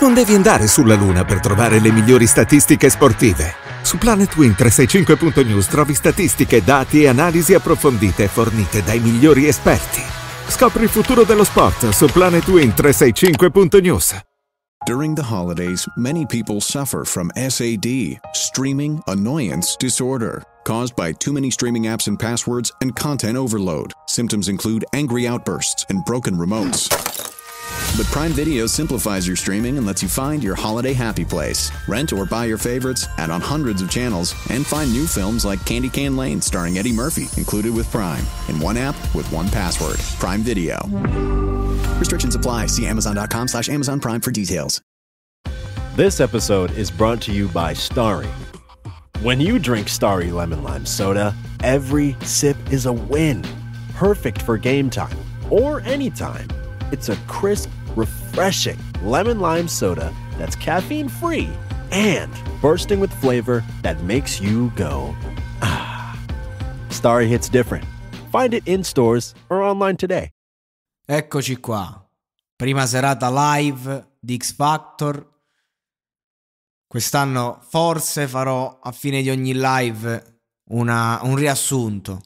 Non devi andare sulla Luna per trovare le migliori statistiche sportive. Su planetwin 365news trovi statistiche, dati e analisi approfondite fornite dai migliori esperti. Scopri il futuro dello sport su planetwin 365news news During the holidays, many people suffer from SAD, streaming annoyance disorder, caused by too many streaming apps and passwords and content overload. Symptoms include angry outbursts and broken remotes. But Prime Video simplifies your streaming and lets you find your holiday happy place. Rent or buy your favorites, add on hundreds of channels, and find new films like Candy Can Lane starring Eddie Murphy, included with Prime, in one app with one password. Prime Video. Restrictions apply. See Amazon.com slash Amazon Prime for details. This episode is brought to you by Starry. When you drink Starry Lemon Lime Soda, every sip is a win. Perfect for game time or anytime it's a crisp, refreshing lemon lime soda that's caffeine free and bursting with flavor that makes you go, ah. Starry hits different. Find it in stores or online today. Eccoci qua. Prima serata live di X Factor. Quest'anno forse farò a fine di ogni live una, un riassunto.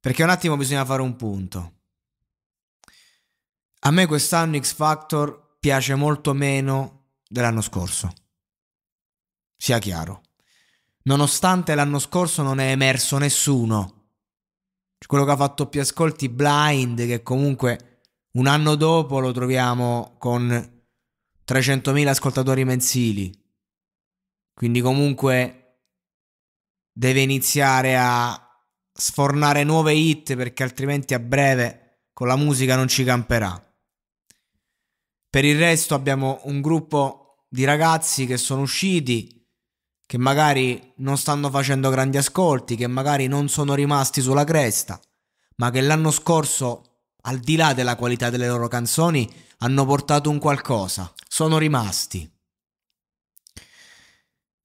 Perché un attimo bisogna fare un punto. A me quest'anno X Factor piace molto meno dell'anno scorso. Sia chiaro. Nonostante l'anno scorso non è emerso nessuno. Cioè, quello che ha fatto più ascolti Blind, che comunque un anno dopo lo troviamo con 300.000 ascoltatori mensili. Quindi comunque deve iniziare a sfornare nuove hit perché altrimenti a breve con la musica non ci camperà. Per il resto abbiamo un gruppo di ragazzi che sono usciti, che magari non stanno facendo grandi ascolti, che magari non sono rimasti sulla cresta, ma che l'anno scorso, al di là della qualità delle loro canzoni, hanno portato un qualcosa, sono rimasti.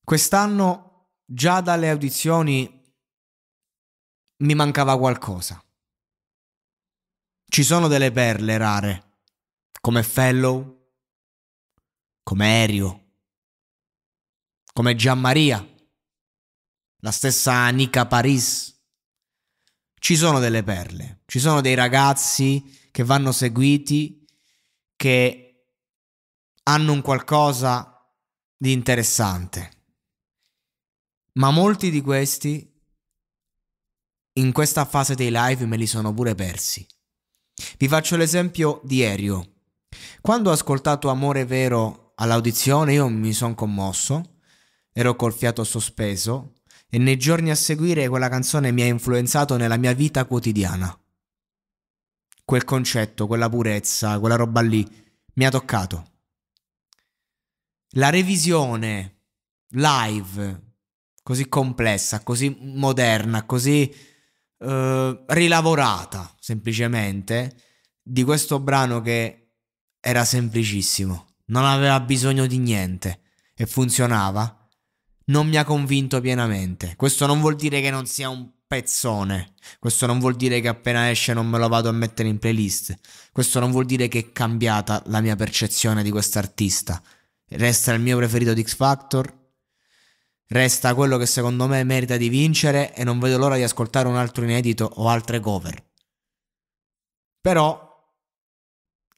Quest'anno, già dalle audizioni, mi mancava qualcosa. Ci sono delle perle rare come Fellow, come Erio, come Gianmaria, la stessa Nika Paris. Ci sono delle perle, ci sono dei ragazzi che vanno seguiti, che hanno un qualcosa di interessante. Ma molti di questi in questa fase dei live me li sono pure persi. Vi faccio l'esempio di Erio. Quando ho ascoltato Amore Vero all'audizione io mi sono commosso, ero col fiato sospeso e nei giorni a seguire quella canzone mi ha influenzato nella mia vita quotidiana. Quel concetto, quella purezza, quella roba lì mi ha toccato. La revisione live così complessa, così moderna, così eh, rilavorata semplicemente di questo brano che era semplicissimo, non aveva bisogno di niente e funzionava. Non mi ha convinto pienamente. Questo non vuol dire che non sia un pezzone. Questo non vuol dire che appena esce non me lo vado a mettere in playlist. Questo non vuol dire che è cambiata la mia percezione di quest'artista. Resta il mio preferito di X Factor. Resta quello che secondo me merita di vincere e non vedo l'ora di ascoltare un altro inedito o altre cover. Però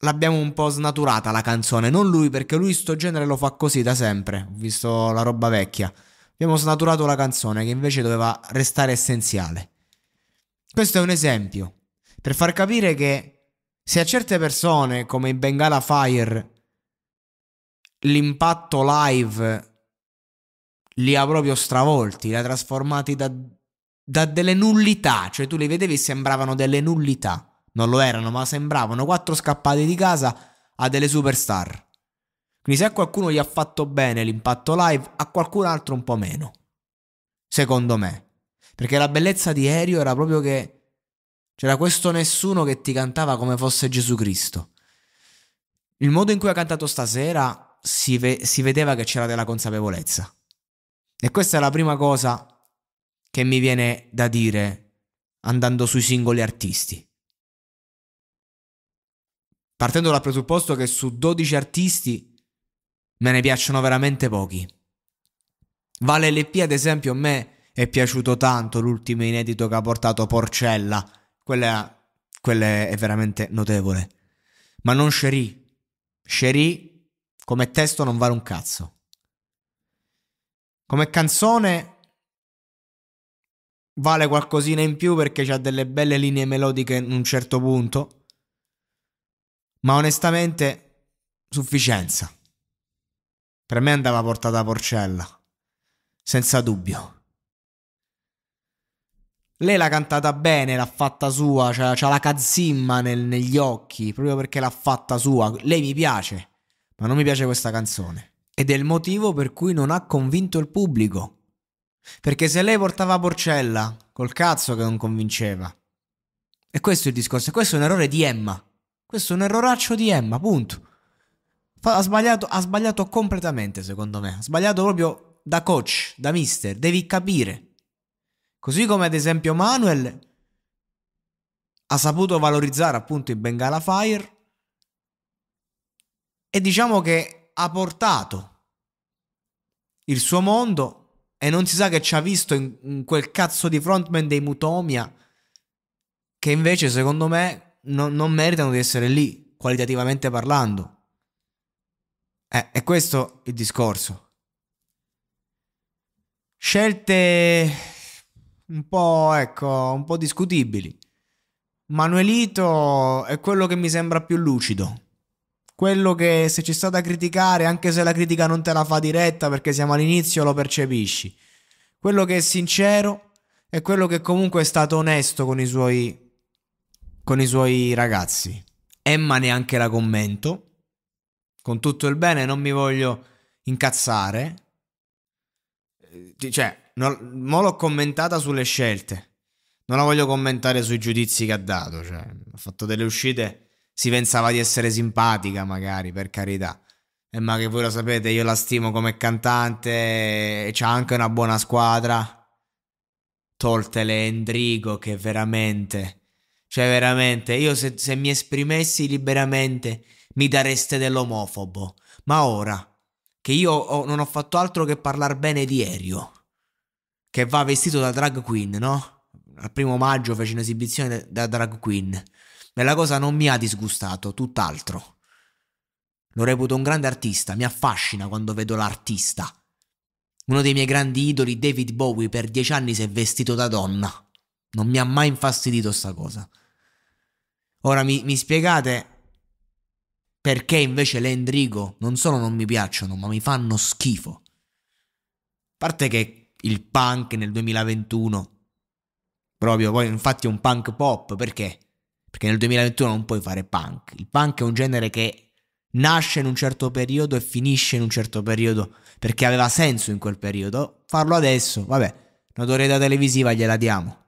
l'abbiamo un po' snaturata la canzone, non lui perché lui sto genere lo fa così da sempre, ho visto la roba vecchia. Abbiamo snaturato la canzone che invece doveva restare essenziale. Questo è un esempio per far capire che se a certe persone come in Bengala Fire l'impatto live li ha proprio stravolti, li ha trasformati da, da delle nullità, cioè tu li vedevi e sembravano delle nullità non lo erano, ma sembravano quattro scappate di casa a delle superstar. Quindi se a qualcuno gli ha fatto bene l'impatto live, a qualcun altro un po' meno. Secondo me. Perché la bellezza di Aereo era proprio che c'era questo nessuno che ti cantava come fosse Gesù Cristo. Il modo in cui ha cantato stasera si, ve si vedeva che c'era della consapevolezza. E questa è la prima cosa che mi viene da dire andando sui singoli artisti partendo dal presupposto che su 12 artisti me ne piacciono veramente pochi. Vale l'EP ad esempio, a me è piaciuto tanto l'ultimo inedito che ha portato Porcella. Quella, quella è veramente notevole. Ma non Cherie. Cherie come testo non vale un cazzo. Come canzone vale qualcosina in più perché ha delle belle linee melodiche in un certo punto ma onestamente sufficienza. Per me andava portata a Porcella, senza dubbio. Lei l'ha cantata bene, l'ha fatta sua, c'ha, c'ha la cazzimma nel, negli occhi, proprio perché l'ha fatta sua. Lei mi piace, ma non mi piace questa canzone. Ed è il motivo per cui non ha convinto il pubblico. Perché se lei portava Porcella, col cazzo che non convinceva. E questo è il discorso, e questo è un errore di Emma. Questo è un erroraccio di Emma, punto. Ha sbagliato, ha sbagliato completamente, secondo me. Ha sbagliato proprio da coach, da mister. Devi capire. Così come ad esempio Manuel ha saputo valorizzare appunto i Bengala Fire e diciamo che ha portato il suo mondo e non si sa che ci ha visto in, in quel cazzo di frontman dei Mutomia che invece secondo me non, non meritano di essere lì, qualitativamente parlando. Eh, è questo il discorso. Scelte un po', ecco, un po' discutibili. Manuelito è quello che mi sembra più lucido. Quello che se ci sta da criticare, anche se la critica non te la fa diretta perché siamo all'inizio, lo percepisci. Quello che è sincero è quello che comunque è stato onesto con i suoi con i suoi ragazzi. Emma neanche la commento. Con tutto il bene, non mi voglio incazzare. Eh, cioè, non, mo l'ho commentata sulle scelte. Non la voglio commentare sui giudizi che ha dato. Cioè, ha fatto delle uscite. Si pensava di essere simpatica, magari, per carità. Emma, che voi lo sapete, io la stimo come cantante. E C'ha anche una buona squadra. Tolte le Endrigo, che veramente cioè, veramente, io se, se mi esprimessi liberamente mi dareste dell'omofobo. Ma ora, che io ho, non ho fatto altro che parlare bene di Erio, che va vestito da drag queen, no? Al primo maggio fece un'esibizione da drag queen. E la cosa non mi ha disgustato, tutt'altro. Lo reputo un grande artista, mi affascina quando vedo l'artista. Uno dei miei grandi idoli, David Bowie, per dieci anni si è vestito da donna. Non mi ha mai infastidito sta cosa. Ora mi, mi spiegate perché invece le Endrigo non solo non mi piacciono, ma mi fanno schifo. A parte che il punk nel 2021, proprio poi infatti è un punk pop, perché? Perché nel 2021 non puoi fare punk. Il punk è un genere che nasce in un certo periodo e finisce in un certo periodo perché aveva senso in quel periodo. Farlo adesso, vabbè, notorietà televisiva gliela diamo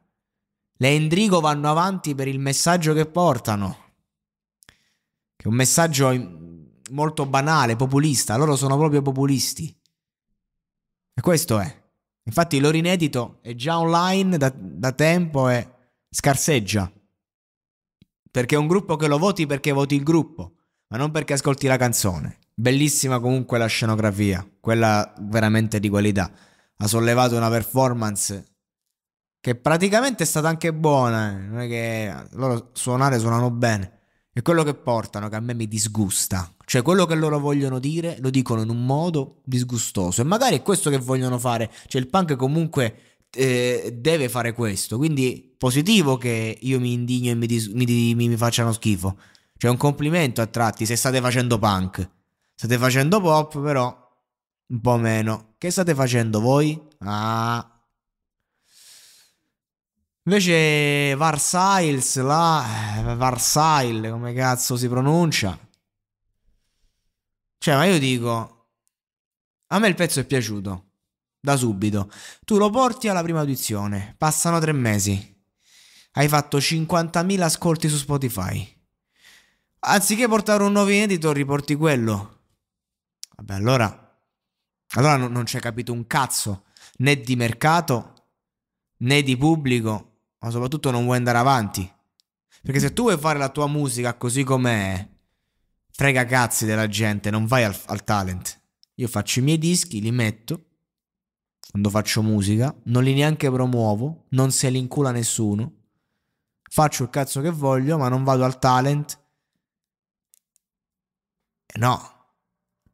le Endrigo vanno avanti per il messaggio che portano, che è un messaggio molto banale, populista, loro sono proprio populisti. E questo è. Infatti il loro inedito è già online da, da tempo e scarseggia. Perché è un gruppo che lo voti perché voti il gruppo, ma non perché ascolti la canzone. Bellissima comunque la scenografia, quella veramente di qualità. Ha sollevato una performance che praticamente è stata anche buona. Eh. Non è che loro suonare suonano bene. È quello che portano che a me mi disgusta. Cioè, quello che loro vogliono dire lo dicono in un modo disgustoso. E magari è questo che vogliono fare. Cioè, il punk comunque eh, deve fare questo. Quindi, positivo che io mi indigno e mi, dis- mi, mi, mi facciano schifo. Cioè, un complimento a tratti se state facendo punk. State facendo pop, però un po' meno. Che state facendo voi? Ah, Invece Varsails, la eh, Varsail, come cazzo si pronuncia? Cioè, ma io dico, a me il pezzo è piaciuto, da subito. Tu lo porti alla prima audizione, passano tre mesi, hai fatto 50.000 ascolti su Spotify. Anziché portare un nuovo inedito, riporti quello. Vabbè, allora, allora non c'è capito un cazzo, né di mercato, né di pubblico ma soprattutto non vuoi andare avanti. Perché se tu vuoi fare la tua musica così com'è, frega cazzi della gente, non vai al, al talent. Io faccio i miei dischi, li metto, quando faccio musica, non li neanche promuovo, non se li incula nessuno, faccio il cazzo che voglio, ma non vado al talent. Eh, no.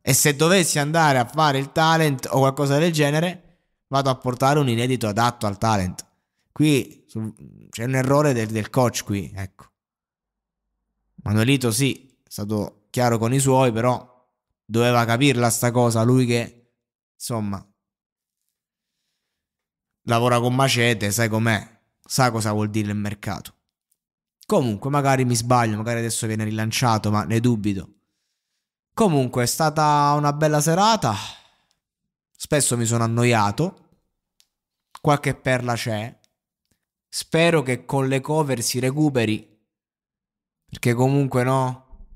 E se dovessi andare a fare il talent o qualcosa del genere, vado a portare un inedito adatto al talent. Qui c'è un errore del, del coach qui, ecco. Manuelito sì, è stato chiaro con i suoi, però doveva capirla sta cosa, lui che, insomma, lavora con macete, sai com'è, sa cosa vuol dire il mercato. Comunque, magari mi sbaglio, magari adesso viene rilanciato, ma ne dubito. Comunque, è stata una bella serata, spesso mi sono annoiato, qualche perla c'è, Spero che con le cover si recuperi. Perché comunque no.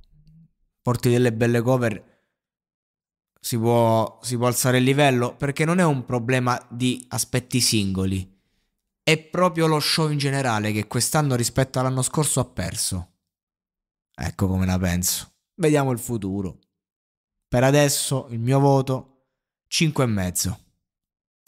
Porti delle belle cover. Si può, si può alzare il livello. Perché non è un problema di aspetti singoli. È proprio lo show in generale che quest'anno rispetto all'anno scorso ha perso. Ecco come la penso. Vediamo il futuro. Per adesso il mio voto 5 e mezzo.